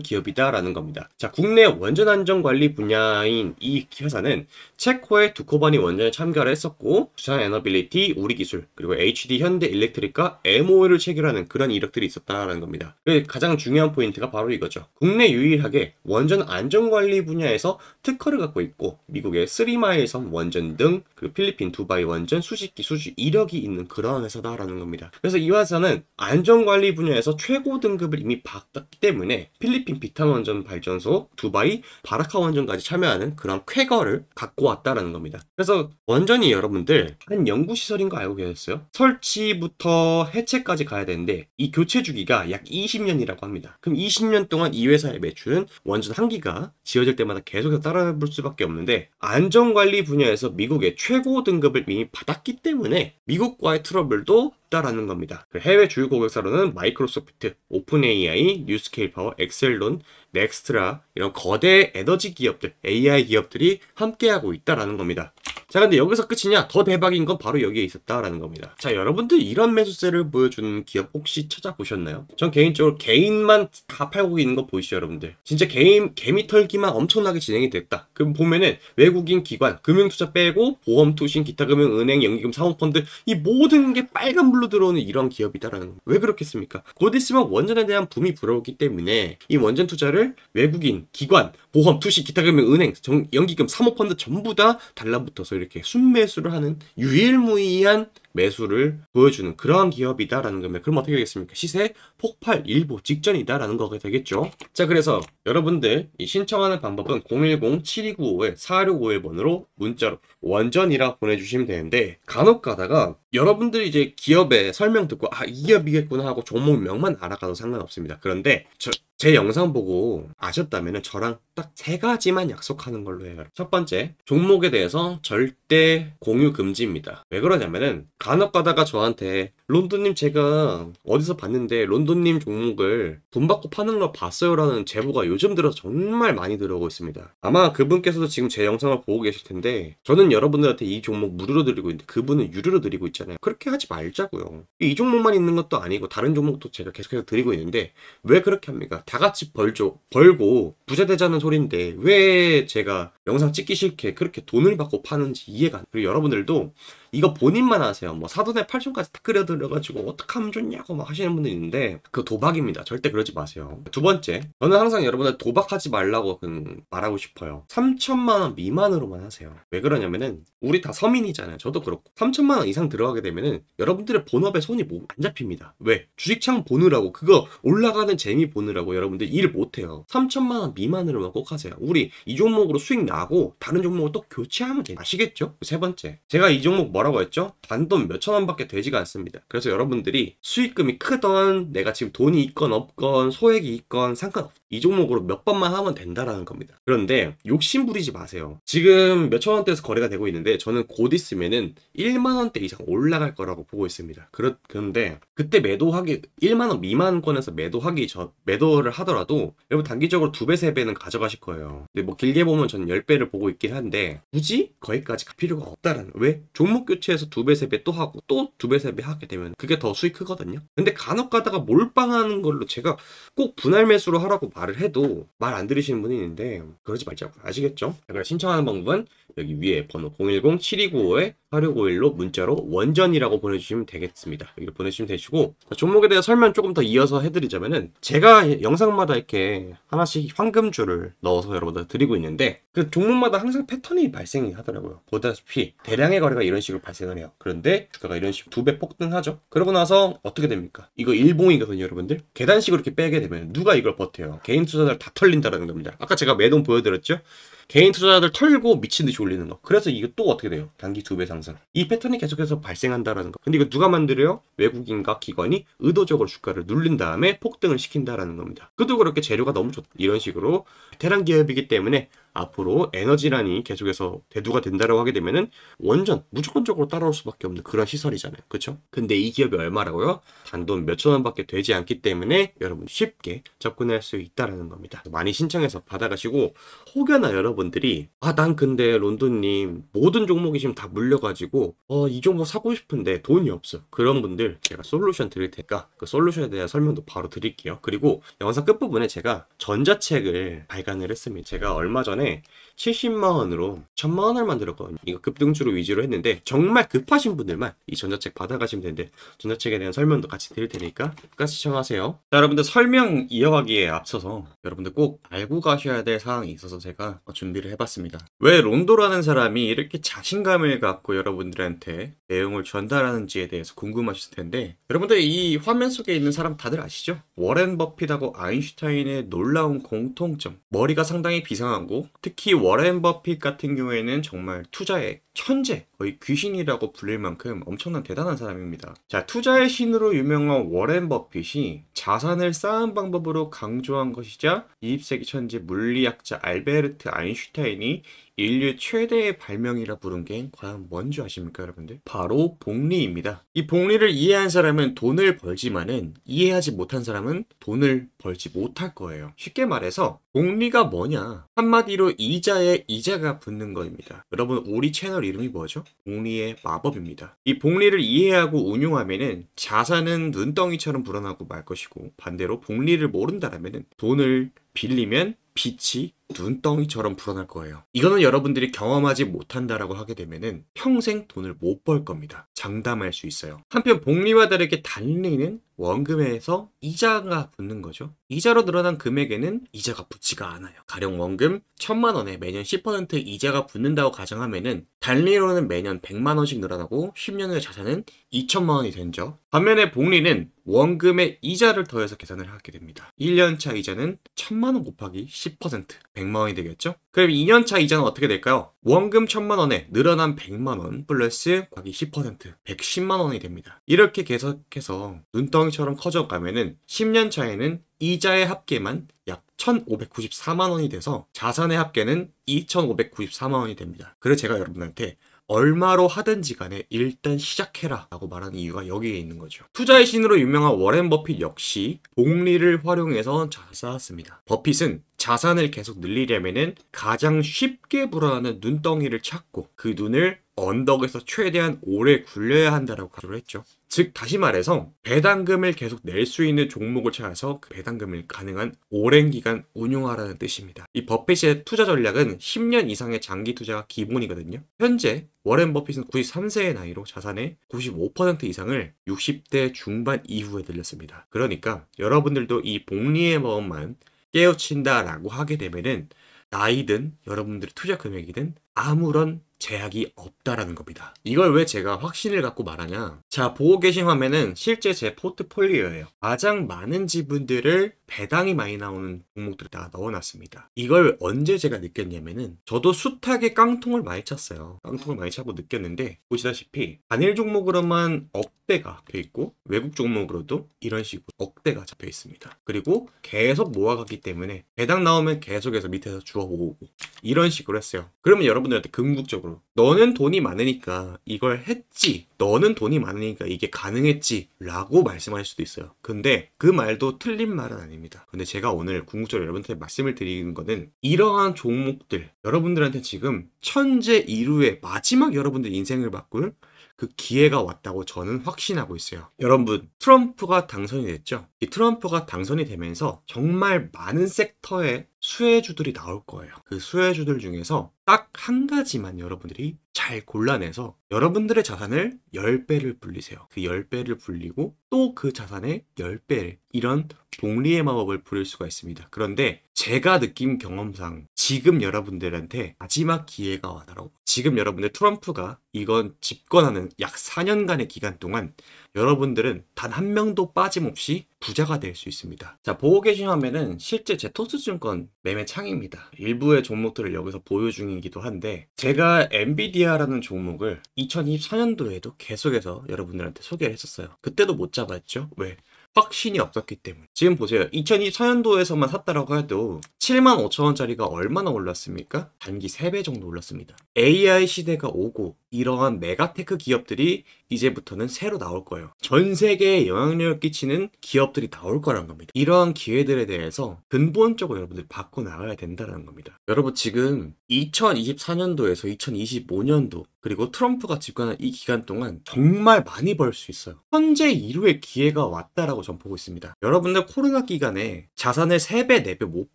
기업이다 라는 겁니다. 자 국내 원전 안전 관리 분야인 이 회사는 체코의 두코바니 원전에 참가를 했었고 두산 에너빌리티 우리 기술 그리고 HD 현대 일렉트릭과 m o u 를 체결하는 그런 이력들이 있었다라는 겁니다. 가장 중요한 포인트가 바로 이거죠. 국내 유일하게 원전 안전관리 분야에서 특허를 갖고 있고 미국의 쓰리마일섬 원전 등그 필리핀 두바이 원전 수십 기 수주 이력이 있는 그런 회사다라는 겁니다. 그래서 이 회사는 안전관리 분야에서 최고 등급을 이미 받았기 때문에 필리핀 비탄 원전 발전소, 두바이 바라카 원전까지 참여하는 그런 쾌거를 갖고 왔다라는 겁니다. 그래서 원전이 여러분들 한 연구시설인 거 알고 계셨어요? 설치부터 해체까지 가야 되는데 이 교체 주기가 약 20년이라고 합니다. 그럼 20년 동안 이 회사의 매출은 원전 한 기가 지어질 때마다 계속해서 따라붙을 수밖에 없는데 안전관리 분야에서 미국의 최고 등급을 이미 받았기 때문에 미국과의 트러블도 있다라는 겁니다. 그 해외 주요 고객사로는 마이크로소프트, 오픈AI, 뉴스케일 파워, 엑셀론, 넥스트라 이런 거대 에너지 기업들, AI 기업들이 함께하고 있다라는 겁니다. 자 근데 여기서 끝이냐 더 대박인 건 바로 여기에 있었다라는 겁니다 자 여러분들 이런 매수세를 보여주는 기업 혹시 찾아보셨나요? 전 개인적으로 개인만 다 팔고 있는 거 보이시죠 여러분들 진짜 개인 개미털기만 엄청나게 진행이 됐다 그럼 보면은 외국인 기관, 금융투자 빼고 보험, 투신, 기타 금융, 은행, 연기금, 사모펀드 이 모든 게 빨간불로 들어오는 이런 기업이다라는 거예요. 왜 그렇겠습니까? 곧 있으면 원전에 대한 붐이 불어오기 때문에 이 원전 투자를 외국인, 기관, 보험, 투신, 기타 금융, 은행, 정, 연기금, 사모펀드 전부 다 달라붙어서 이렇게 순매수를 하는 유일무이한 매수를 보여주는 그러한 기업이다라는 겁니다. 그럼 어떻게 되겠습니까? 시세 폭발 일보 직전이다라는 거가 되겠죠. 자, 그래서 여러분들 이 신청하는 방법은 010-7295-4651번으로 문자로 원전이라 보내주시면 되는데 간혹 가다가 여러분들이 이제 기업의 설명 듣고 아, 이 기업이겠구나 하고 종목명만 알아가도 상관없습니다. 그런데 저, 제 영상 보고 아셨다면 저랑 딱 세 가지만 약속하는 걸로 해요. 첫 번째, 종목에 대해서 절대 공유 금지입니다. 왜그러냐면 간혹 가다가 저한테 론도님 제가 어디서 봤는데 론도님 종목을 돈 받고 파는 걸 봤어요 라는 제보가 요즘 들어 정말 많이 들어오고 있습니다. 아마 그분께서도 지금 제 영상을 보고 계실 텐데 저는 여러분들한테 이 종목 무료로 드리고 있는데 그분은 유료로 드리고 있잖아요. 그렇게 하지 말자고요. 이 종목만 있는 것도 아니고 다른 종목도 제가 계속해서 드리고 있는데 왜 그렇게 합니까? 다 같이 벌죠. 벌고 부자 되자는 소리인데 왜 제가 영상 찍기 싫게 그렇게 돈을 받고 파는지 이해가 안 돼요 그리고 여러분들도 이거 본인만 하세요. 뭐사돈의 팔촌까지 다끌여들여가지고 어떡하면 좋냐고 막 하시는 분들 있는데 그 도박입니다. 절대 그러지 마세요. 두 번째, 저는 항상 여러분들 도박하지 말라고 그 말하고 싶어요. 3천만 원 미만으로만 하세요. 왜 그러냐면은 우리 다 서민이잖아요. 저도 그렇고 3천만 원 이상 들어가게 되면은 여러분들의 본업에 손이 뭐안 잡힙니다. 왜? 주식창 보느라고 그거 올라가는 재미 보느라고 여러분들 일 못해요. 3천만 원 미만으로만 꼭 하세요. 우리 이 종목으로 수익 나고 다른 종목을 또 교체하면 되요 아시겠죠? 세 번째, 제가 이 종목 뭐라고 했죠? 단돈 몇천 원밖에 되지가 않습니다. 그래서 여러분들이 수익금이 크던 내가 지금 돈이 있건 없건 소액이 있건 상관없다. 이 종목으로 몇 번만 하면 된다라는 겁니다. 그런데 욕심 부리지 마세요. 지금 몇천 원대에서 거래가 되고 있는데 저는 곧 있으면은 1만 원대 이상 올라갈 거라고 보고 있습니다. 그런데 그때 매도하기 1만 원 미만권에서 매도하기 전 매도를 하더라도 여러분 단기적으로 두 배 세 배는 가져가실 거예요. 근데 뭐 길게 보면 전 10배를 보고 있긴 한데 굳이 거기까지 갈 필요가 없다라는 왜? 종목 교체해서 두 배, 세 배 또 하고 또 두 배, 세 배 하게 되면 그게 더 수익 크거든요. 근데 간혹 가다가 몰빵하는 걸로 제가 꼭 분할 매수로 하라고 말을 해도 말 안 들으시는 분이 있는데 그러지 말자고 아시겠죠? 그럼 신청하는 방법은 여기 위에 번호 010-7295-8651로 문자로 원전이라고 보내주시면 되겠습니다. 여기로 보내주시면 되시고 종목에 대해 설명 조금 더 이어서 해드리자면은 제가 영상마다 이렇게 하나씩 황금줄을 넣어서 여러분들 드리고 있는데 그 종목마다 항상 패턴이 발생이 하더라고요. 보다시피 대량의 거래가 이런 식으로 가 발생을 해요. 그런데 주가가 이런 식으로 두 배 폭등하죠. 그러고 나서 어떻게 됩니까? 이거 일봉이거든요, 여러분들. 계단식으로 이렇게 빼게 되면 누가 이걸 버텨요? 개인 투자자들 다 털린다라는 겁니다. 아까 제가 매동 보여드렸죠? 개인 투자자들 털고 미친 듯이 올리는 거. 그래서 이게 또 어떻게 돼요? 단기 두 배 상승. 이 패턴이 계속해서 발생한다라는 거. 근데 이거 누가 만들어요? 외국인과 기관이 의도적으로 주가를 눌린 다음에 폭등을 시킨다라는 겁니다. 그도 그렇게 재료가 너무 좋다. 이런 식으로 베테랑 기업이기 때문에 앞으로 에너지란이 계속해서 대두가 된다라고 하게 되면은 원전 무조건적으로 따라올 수밖에 없는 그런 시설이잖아요. 그렇죠? 근데 이 기업이 얼마라고요? 단돈 몇천 원밖에 되지 않기 때문에 여러분 쉽게 접근할 수 있다라는 겁니다. 많이 신청해서 받아가시고 혹여나 여러분들이 아 난 근데 론돈님 모든 종목이 지금 다 물려가지고 어 이 종목 사고 싶은데 돈이 없어. 그런 분들 제가 솔루션 드릴 테니까 그 솔루션에 대한 설명도 바로 드릴게요. 그리고 영상 끝부분에 제가 전자책을 발간을 했습니다. 제가 얼마 전에 70만원으로 1000만원을 만들었거든요 이거 급등주로 위주로 했는데 정말 급하신 분들만 이 전자책 받아가시면 되는데 전자책에 대한 설명도 같이 드릴 테니까 끝까지 시청하세요 자, 여러분들 설명 이어가기에 앞서서 여러분들 꼭 알고 가셔야 될 사항이 있어서 제가 준비를 해봤습니다 왜 론도라는 사람이 이렇게 자신감을 갖고 여러분들한테 내용을 전달하는지에 대해서 궁금하실 텐데 여러분들 이 화면 속에 있는 사람 다들 아시죠? 워렌 버핏하고 아인슈타인의 놀라운 공통점 머리가 상당히 비상하고 특히 워렌 버핏 같은 경우에는 정말 투자에 천재, 거의 귀신이라고 불릴 만큼 엄청난 대단한 사람입니다. 자, 투자의 신으로 유명한 워렌 버핏이 자산을 쌓은 방법으로 강조한 것이자 20세기 천재 물리학자 알베르트 아인슈타인이 인류 최대의 발명이라 부른 게 과연 뭔지 아십니까 여러분들? 바로 복리입니다. 이 복리를 이해한 사람은 돈을 벌지만은 이해하지 못한 사람은 돈을 벌지 못할 거예요. 쉽게 말해서 복리가 뭐냐? 한마디로 이자에 이자가 붙는 거입니다. 여러분 우리 채널 이 이름이 뭐죠? 복리의 마법입니다. 이 복리를 이해하고 운용하면 자산은 눈덩이처럼 불어나고 말 것이고 반대로 복리를 모른다면은 돈을 빌리면 빛이 눈덩이처럼 불어날 거예요. 이거는 여러분들이 경험하지 못한다라고 하게 되면은 평생 돈을 못 벌 겁니다. 장담할 수 있어요. 한편 복리와 다르게 달리는 원금에서 이자가 붙는 거죠. 이자로 늘어난 금액에는 이자가 붙지가 않아요. 가령 원금 1000만 원에 매년 10% 이자가 붙는다고 가정하면은 달리로는 매년 100만 원씩 늘어나고 10년 후에 자산은 2천만 원이 된죠. 반면에 복리는 원금에 이자를 더해서 계산을 하게 됩니다. 1년차 이자는 1000만 원 곱하기 10%, 100만 원이 되겠죠? 그럼 2년차 이자는 어떻게 될까요? 원금 1000만 원에 늘어난 100만 원 플러스 과기 10% 110만 원이 됩니다. 이렇게 계속해서 눈덩이처럼 커져가면은 10년 차에는 이자의 합계만 약 1,594만 원이 돼서 자산의 합계는 2,594만 원이 됩니다. 그래서 제가 여러분한테 얼마로 하든지 간에 일단 시작해라 라고 말하는 이유가 여기에 있는 거죠. 투자의 신으로 유명한 워렌 버핏 역시 복리를 활용해서 자잘 쌓았습니다. 버핏은 자산을 계속 늘리려면 가장 쉽게 불어나는 눈덩이를 찾고 그 눈을 언덕에서 최대한 오래 굴려야 한다고 강조를 했죠. 즉 다시 말해서 배당금을 계속 낼 수 있는 종목을 찾아서 그 배당금을 가능한 오랜 기간 운용하라는 뜻입니다. 이 버핏의 투자 전략은 10년 이상의 장기 투자가 기본이거든요. 현재 워렌 버핏은 93세의 나이로 자산의 95% 이상을 60대 중반 이후에 늘렸습니다. 그러니까 여러분들도 이 복리의 마음만 깨우친다라고 하게 되면은 나이든 여러분들의 투자 금액이든 아무런 제약이 없다라는 겁니다. 이걸 왜 제가 확신을 갖고 말하냐? 자, 보고 계신 화면은 실제 제 포트폴리오예요. 가장 많은 지분들을 배당이 많이 나오는 종목들을 다 넣어놨습니다. 이걸 언제 제가 느꼈냐면은 저도 숱하게 깡통을 많이 찼어요. 깡통을 많이 차고 느꼈는데 보시다시피 단일 종목으로만 억대가 잡혀 있고 외국 종목으로도 이런 식으로 억대가 잡혀 있습니다. 그리고 계속 모아가기 때문에 배당 나오면 계속해서 밑에서 주워 오고 이런 식으로 했어요. 그러면 여러분들한테 궁극적으로 식으로 너는 돈이 많으니까 이걸 했지 너는 돈이 많으니까 이게 가능했지 라고 말씀할 수도 있어요 근데 그 말도 틀린 말은 아닙니다 근데 제가 오늘 궁극적으로 여러분한테 말씀을 드리는 거는 이러한 종목들 여러분들한테 지금 천재 이루의 마지막 여러분들 인생을 바꿀 그 기회가 왔다고 저는 확신하고 있어요. 여러분, 트럼프가 당선이 됐죠? 이 트럼프가 당선이 되면서 정말 많은 섹터에 수혜주들이 나올 거예요. 그 수혜주들 중에서 딱 한 가지만 여러분들이 잘 골라내서 여러분들의 자산을 10배를 불리세요. 그 10배를 불리고 또 그 자산의 10배를 이런 복리의 마법을 부릴 수가 있습니다. 그런데 제가 느낀 경험상 지금 여러분들한테 마지막 기회가 와달라고 지금 여러분들 트럼프가 이건 집권하는 약 4년간의 기간 동안 여러분들은 단 한 명도 빠짐없이 부자가 될 수 있습니다. 자, 보고 계신 화면은 실제 제 토스증권 매매 창입니다. 일부의 종목들을 여기서 보유 중이기도 한데 제가 엔비디아라는 종목을 2024년도에도 계속해서 여러분들한테 소개를 했었어요. 그때도 못 잡았죠? 왜? 확신이 없었기 때문에. 지금 보세요. 2024년도에서만 샀다라고 해도 75,000원짜리가 얼마나 올랐습니까? 단기 3배 정도 올랐습니다. AI 시대가 오고 이러한 메가테크 기업들이 이제부터는 새로 나올 거예요. 전 세계에 영향력을 끼치는 기업들이 나올 거란 겁니다. 이러한 기회들에 대해서 근본적으로 여러분들 바꿔 나가야 된다는 겁니다. 여러분 지금 2024년도에서 2025년도 그리고 트럼프가 집권한 이 기간 동안 정말 많이 벌 수 있어요. 현재 이후의 기회가 왔다라고 전 보고 있습니다. 여러분들 코로나 기간에 자산을 3배, 4배 못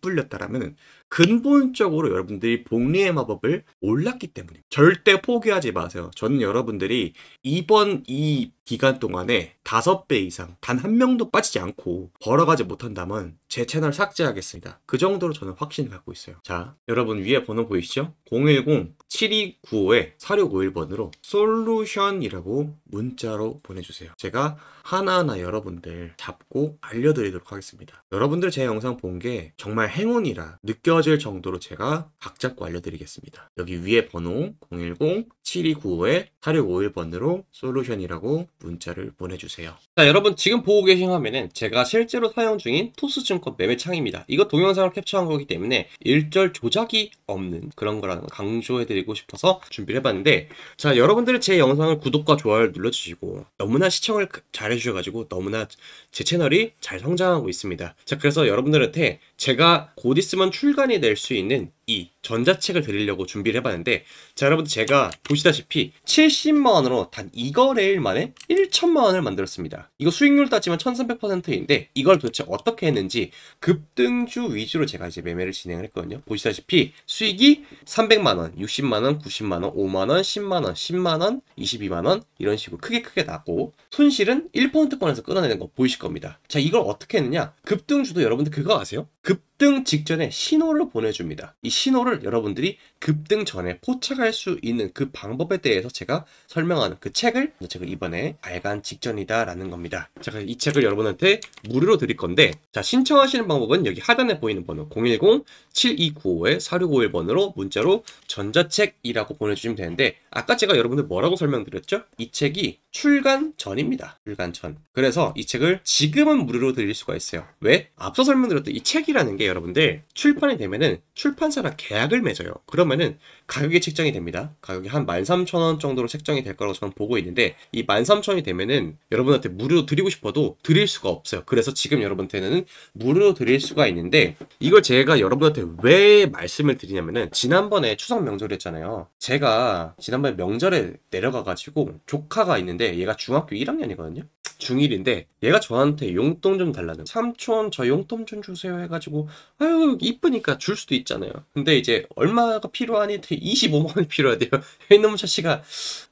불렸다라면 근본적으로 여러분들이 복리의 마법을 몰랐기 때문입니다. 절대 포기하지 마세요. 저는 여러분들이 이번 이 기간 동안에 5배 이상 단 한 명도 빠지지 않고 벌어가지 못한다면 제 채널 삭제하겠습니다. 그 정도로 저는 확신을 갖고 있어요. 자, 여러분 위에 번호 보이시죠? 010-7295-4651번으로 솔루션이라고 문자로 보내주세요. 제가 하나하나 여러분들 잡고 알려드리도록 하겠습니다. 여러분들 제 영상 본 게 정말 행운이라 느껴 떨어질 정도로 제가 각 잡고 알려드리겠습니다. 여기 위에 번호 010-7295-8651번으로 솔루션이라고 문자를 보내주세요. 자 여러분 지금 보고 계신 화면은 제가 실제로 사용 중인 토스증권 매매창입니다. 이거 동영상을 캡처한 거기 때문에 일절 조작이 없는 그런 거라는 강조해드리고 싶어서 준비를 해봤는데 자 여러분들은 제 영상을 구독과 좋아요를 눌러주시고 너무나 시청을 그, 잘해주셔가지고 너무나 제 채널이 잘 성장하고 있습니다. 자 그래서 여러분들한테 제가 곧 있으면 출간 순간이될수 있는 이 전자책을 드리려고 준비를 해봤는데 자 여러분들 제가 보시다시피 70만원으로 단 2거래일 만에 1천만원을 만들었습니다 이거 수익률 따지면 1300%인데 이걸 도대체 어떻게 했는지 급등주 위주로 제가 이제 매매를 진행을 했거든요 보시다시피 수익이 300만원, 60만원, 90만원, 5만원, 10만원, 10만원, 22만원 이런 식으로 크게 크게 나고 손실은 1%권에서 끊어내는거 보이실 겁니다 자 이걸 어떻게 했느냐 급등주도 여러분들 그거 아세요? 급등 직전에 신호를 보내줍니다 이 신호를 여러분들이 급등 전에 포착할 수 있는 그 방법에 대해서 제가 설명하는 그 책을 제가 이번에 발간 직전이다라는 겁니다. 제가 이 책을 여러분한테 무료로 드릴 건데 자 신청하시는 방법은 여기 하단에 보이는 번호 010-7295-4651번으로 문자로 전자책이라고 보내주시면 되는데 아까 제가 여러분들 뭐라고 설명드렸죠? 이 책이 출간 전입니다. 출간 전. 그래서 이 책을 지금은 무료로 드릴 수가 있어요. 왜? 앞서 설명드렸던 이 책이라는 게 여러분들 출판이 되면은 출판사랑 계약을 맺어요. 그러면은 가격이 책정이 됩니다. 가격이 한 13,000원 정도로 책정이 될 거라고 저는 보고 있는데 이 13,000원이 되면은 여러분한테 무료로 드리고 싶어도 드릴 수가 없어요. 그래서 지금 여러분한테는 무료로 드릴 수가 있는데 이걸 제가 여러분한테 왜 말씀을 드리냐면은 지난번에 추석 명절이었잖아요. 제가 지난번에 명절에 내려가가지고 조카가 있는데 있는데 얘가 중학교 1학년이거든요. 중1인데 얘가 저한테 용돈 좀 달라는 삼촌 저 용돈 좀 주세요 해가지고 아유 이쁘니까 줄 수도 있잖아요 근데 이제 얼마가 필요하니 25만원이 필요하대요 이놈 자식아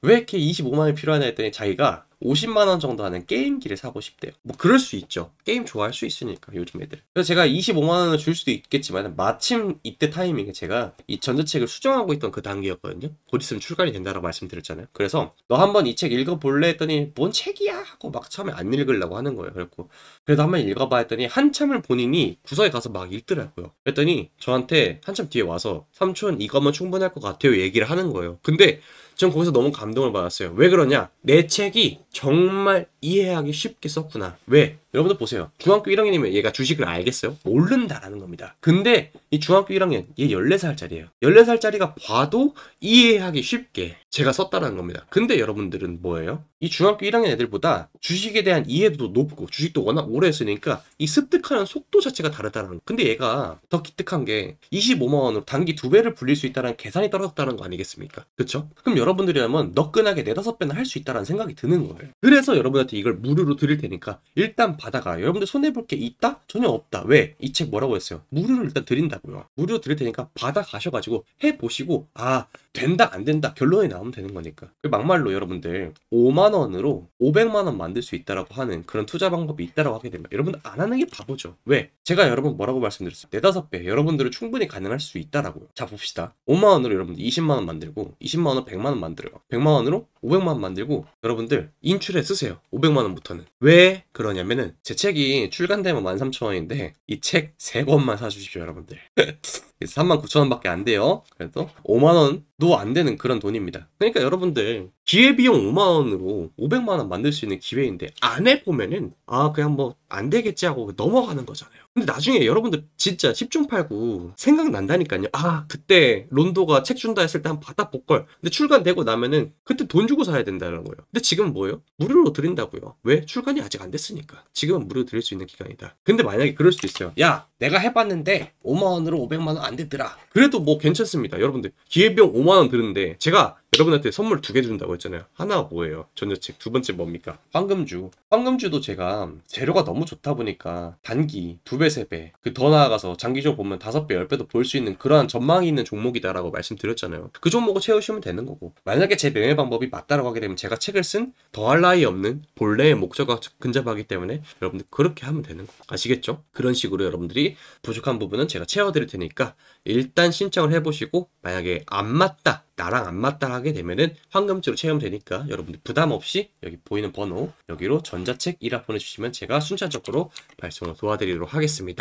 왜 이렇게 25만원이 필요하냐 했더니 자기가 50만원 정도 하는 게임기를 사고 싶대요. 뭐 그럴 수 있죠. 게임 좋아할 수 있으니까 요즘 애들. 그래서 제가 25만원을 줄 수도 있겠지만 마침 이때 타이밍에 제가 이 전자책을 수정하고 있던 그 단계였거든요. 곧 있으면 출간이 된다라고 말씀드렸잖아요. 그래서 너 한번 이 책 읽어볼래 했더니 뭔 책이야 하고 막 처음에 안 읽으려고 하는 거예요. 그래고 그래도 한번 읽어봐 했더니 한참을 본인이 구석에 가서 막 읽더라고요. 그랬더니 저한테 한참 뒤에 와서 삼촌 이거면 충분할 것 같아요 얘기를 하는 거예요. 근데 전 거기서 너무 감동을 받았어요. 왜 그러냐? 내 책이 정말 이해하기 쉽게 썼구나. 왜? 여러분들 보세요. 중학교 1학년이면 얘가 주식을 알겠어요? 모른다라는 겁니다. 근데 이 중학교 1학년, 얘 14살짜리예요. 14살짜리가 봐도 이해하기 쉽게 제가 썼다라는 겁니다. 근데 여러분들은 뭐예요? 이 중학교 1학년 애들보다 주식에 대한 이해도 도 높고 주식도 워낙 오래 했으니까 이 습득하는 속도 자체가 다르다는 라 근데 얘가 더 기특한 게 25만 원으로 단기 두 배를 불릴 수 있다는 계산이 떨어졌다는 거 아니겠습니까? 그쵸 그럼 여러분들이라면 너끈하게 네다섯 배나 할수 있다는 생각이 드는 거예요. 그래서 여러분한테 여러분들한테 이걸 무료로 드릴 테니까 일단 받아가 여러분들 손해볼 게 있다? 전혀 없다 왜? 이 책 뭐라고 했어요? 무료로 일단 드린다고요 무료로 드릴 테니까 받아가셔가지고 해보시고 아 된다 안 된다 결론이 나오면 되는 거니까 그 막말로 여러분들 5만원으로 500만원 만들 수 있다라고 하는 그런 투자 방법이 있다라고 하게 되면 여러분들 안 하는 게 바보죠 왜? 제가 여러분 뭐라고 말씀드렸어요? 네다섯 배 여러분들은 충분히 가능할 수 있다라고요 자 봅시다 5만원으로 여러분들 20만원 만들고 20만원 100만원 만들어요 100만원으로 500만 원 만들고 여러분들 인출에 쓰세요. 500만 원부터는. 왜 그러냐면은 제 책이 출간되면 13,000원인데 이 책 3권만 사주십시오 여러분들. 39,000원밖에 안 돼요. 그래도 5만원도 안 되는 그런 돈입니다. 그러니까 여러분들 기회비용 5만원으로 500만원 만들 수 있는 기회인데 안 해보면은 아 그냥 뭐 안 되겠지 하고 넘어가는 거잖아요. 근데 나중에 여러분들 진짜 10중 8구 생각난다니까요. 아 그때 론도가 책 준다 했을 때한번 받아볼걸. 근데 출간되고 나면은 그때 돈 주고 사야 된다는 거예요. 근데 지금 뭐예요? 무료로 드린다고요. 왜? 출간이 아직 안 됐으니까. 지금은 무료 로 드릴 수 있는 기간이다. 근데 만약에 그럴 수도 있어요. 야 내가 해봤는데 5만원으로 500만원 안안 되더라. 그래도 뭐 괜찮습니다. 여러분들 기회비용 5만 원 드는데 제가 여러분한테 선물 두 개 준다고 했잖아요. 하나 뭐예요? 전자책. 두 번째 뭡니까? 황금주. 황금주도 제가 재료가 너무 좋다 보니까 단기 두 배, 세 배, 그 더 나아가서 장기적으로 보면 다섯 배, 열 배도 볼 수 있는 그러한 전망이 있는 종목이다라고 말씀드렸잖아요. 그 종목을 채우시면 되는 거고. 만약에 제 명예 방법이 맞다라고 하게 되면 제가 책을 쓴 더할 나위 없는 본래의 목적과 근접하기 때문에 여러분들 그렇게 하면 되는 거. 아시겠죠? 그런 식으로 여러분들이 부족한 부분은 제가 채워드릴 테니까 일단 신청을 해보시고 만약에 안 맞다 나랑 안 맞다 하게 되면은 황금죄로 체험되니까 여러분들 부담 없이 여기 보이는 번호 여기로 전자책 1화 보내주시면 제가 순차적으로 발송을 도와드리도록 하겠습니다.